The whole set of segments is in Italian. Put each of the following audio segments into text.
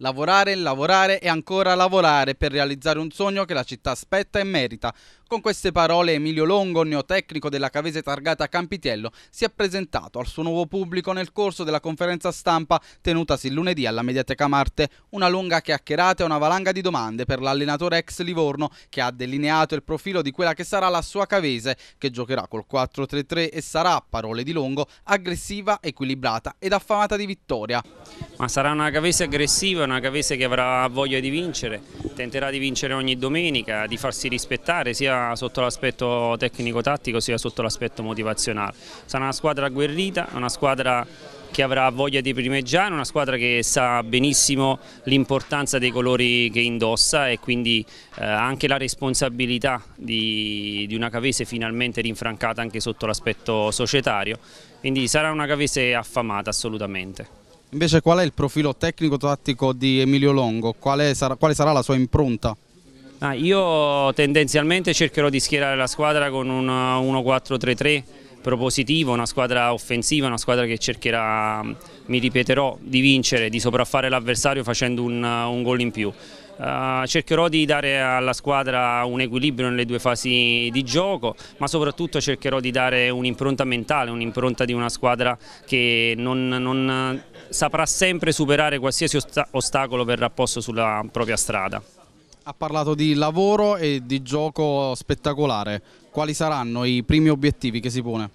Lavorare, lavorare e ancora lavorare per realizzare un sogno che la città aspetta e merita, con queste parole Emilio Longo, neotecnico della Cavese targata Campitello, si è presentato al suo nuovo pubblico nel corso della conferenza stampa tenutasi lunedì alla Mediateca Marte. Una lunga chiacchierata e una valanga di domande per l'allenatore ex Livorno che ha delineato il profilo di quella che sarà la sua Cavese, che giocherà col 4-3-3 e sarà, parole di Longo, aggressiva, equilibrata ed affamata di vittoria. Ma sarà una Cavese aggressiva, una Cavese che avrà voglia di vincere, tenterà di vincere ogni domenica, di farsi rispettare sia sotto l'aspetto tecnico-tattico sia sotto l'aspetto motivazionale. Sarà una squadra agguerrita, una squadra che avrà voglia di primeggiare, una squadra che sa benissimo l'importanza dei colori che indossa e quindi eh, anche la responsabilità di, di, una Cavese finalmente rinfrancata anche sotto l'aspetto societario, quindi sarà una Cavese affamata assolutamente. Invece qual è il profilo tecnico-tattico di Emilio Longo? Quale sarà, quale sarà la sua impronta? Ah, io tendenzialmente cercherò di schierare la squadra con un 1-4-3-3 uh, propositivo, una squadra offensiva, una squadra che cercherà, mm, mi ripeterò, di vincere, di sopraffare l'avversario facendo un, uh, un gol in più. Uh, cercherò di dare alla squadra un equilibrio nelle due fasi di gioco, ma soprattutto cercherò di dare un'impronta mentale, un'impronta di una squadra che non, non uh, saprà sempre superare qualsiasi ostacolo verrà posto sulla propria strada. Ha parlato di lavoro e di gioco spettacolare. Quali saranno i primi obiettivi che si pone?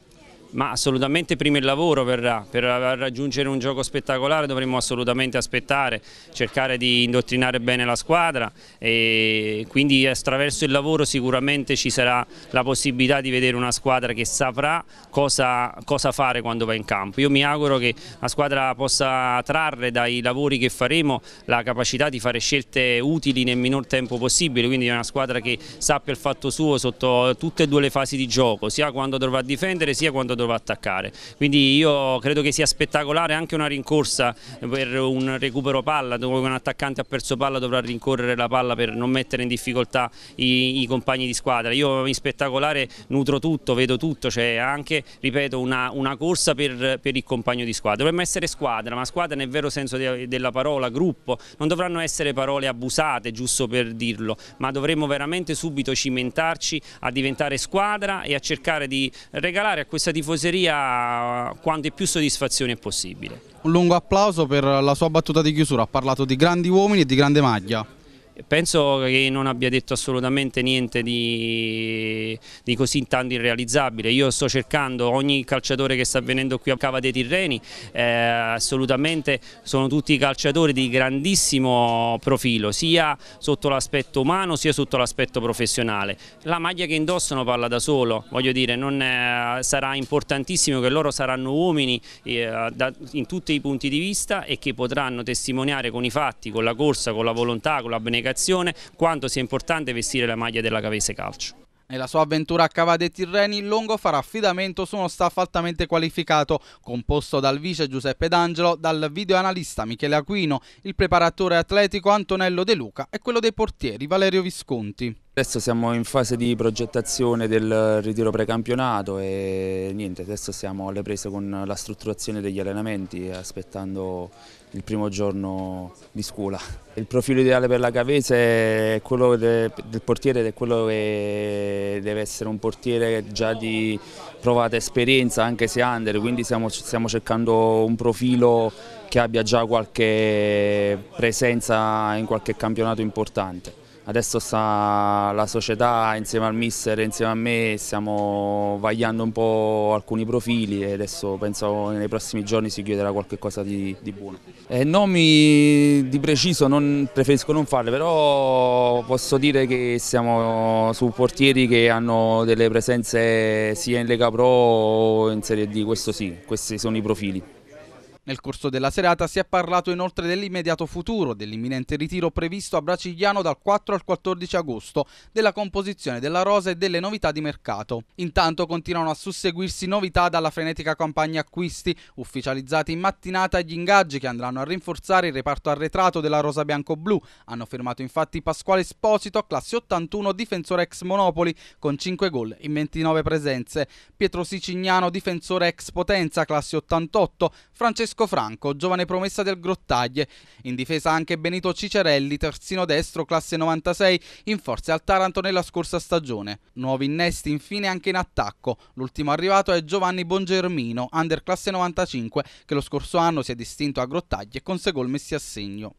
Ma assolutamente prima il lavoro verrà, per raggiungere un gioco spettacolare dovremmo assolutamente aspettare, cercare di indottrinare bene la squadra e quindi attraverso il lavoro sicuramente ci sarà la possibilità di vedere una squadra che saprà cosa, cosa fare quando va in campo. Io mi auguro che la squadra possa trarre dai lavori che faremo la capacità di fare scelte utili nel minor tempo possibile, quindi una squadra che sappia il fatto suo sotto tutte e due le fasi di gioco, sia quando dovrà difendere sia quando dovrà dovrà attaccare. Quindi io credo che sia spettacolare anche una rincorsa per un recupero palla dove un attaccante ha perso palla dovrà rincorrere la palla per non mettere in difficoltà i, i compagni di squadra. Io in spettacolare nutro tutto, vedo tutto, c'è anche, ripeto, una, una corsa per, per, il compagno di squadra. Dovremmo essere squadra, ma squadra nel vero senso de, della parola, gruppo, non dovranno essere parole abusate, giusto per dirlo, ma dovremmo veramente subito cimentarci a diventare squadra e a cercare di regalare a questa tifoseria tifoseria quante più soddisfazioni è possibile. Un lungo applauso per la sua battuta di chiusura, ha parlato di grandi uomini e di grande maglia. Penso che non abbia detto assolutamente niente di, di, così tanto irrealizzabile, io sto cercando ogni calciatore che sta venendo qui a Cava dei Tirreni, eh, assolutamente sono tutti calciatori di grandissimo profilo, sia sotto l'aspetto umano sia sotto l'aspetto professionale. La maglia che indossano parla da solo, voglio dire, non, eh, sarà importantissimo che loro saranno uomini eh, da, in tutti i punti di vista e che potranno testimoniare con i fatti, con la corsa, con la volontà, con la benevolenza abnegazione, quanto sia importante vestire la maglia della Cavese Calcio. Nella sua avventura a Cavade Tirreni, Longo farà affidamento su uno staff altamente qualificato, composto dal vice Giuseppe D'Angelo, dal videoanalista Michele Aquino, il preparatore atletico Antonello De Luca e quello dei portieri Valerio Visconti. Adesso siamo in fase di progettazione del ritiro precampionato e niente, adesso siamo alle prese con la strutturazione degli allenamenti aspettando il primo giorno di scuola. Il profilo ideale per la Cavese è quello del portiere ed è quello che deve essere un portiere già di provata esperienza anche se under, quindi stiamo, stiamo cercando un profilo che abbia già qualche presenza in qualche campionato importante. Adesso sta la società insieme al mister e insieme a me stiamo vagliando un po' alcuni profili e adesso penso nei prossimi giorni si chiuderà qualcosa di, di buono. Eh, nomi di preciso non, preferisco non farle, però posso dire che siamo su portieri che hanno delle presenze sia in Lega Pro o in Serie D, questo sì, questi sono i profili. Nel corso della serata si è parlato inoltre dell'immediato futuro, dell'imminente ritiro previsto a Bracigliano dal 4 al 14 agosto, della composizione della rosa e delle novità di mercato. Intanto continuano a susseguirsi novità dalla frenetica campagna acquisti, ufficializzati in mattinata gli ingaggi che andranno a rinforzare il reparto arretrato della rosa bianco-blu. Hanno firmato infatti Pasquale Esposito, classe 81, difensore ex Monopoli, con 5 gol in 29 presenze. Pietro Sicignano, difensore ex Potenza, classe 88. Francesco Francesco Franco, giovane promessa del Grottaglie. In difesa anche Benito Cicerelli, terzino destro classe 96, in forza al Taranto nella scorsa stagione. Nuovi innesti infine anche in attacco. L'ultimo arrivato è Giovanni Bongermino, under classe 95, che lo scorso anno si è distinto a Grottaglie con 6 gol messi a segno.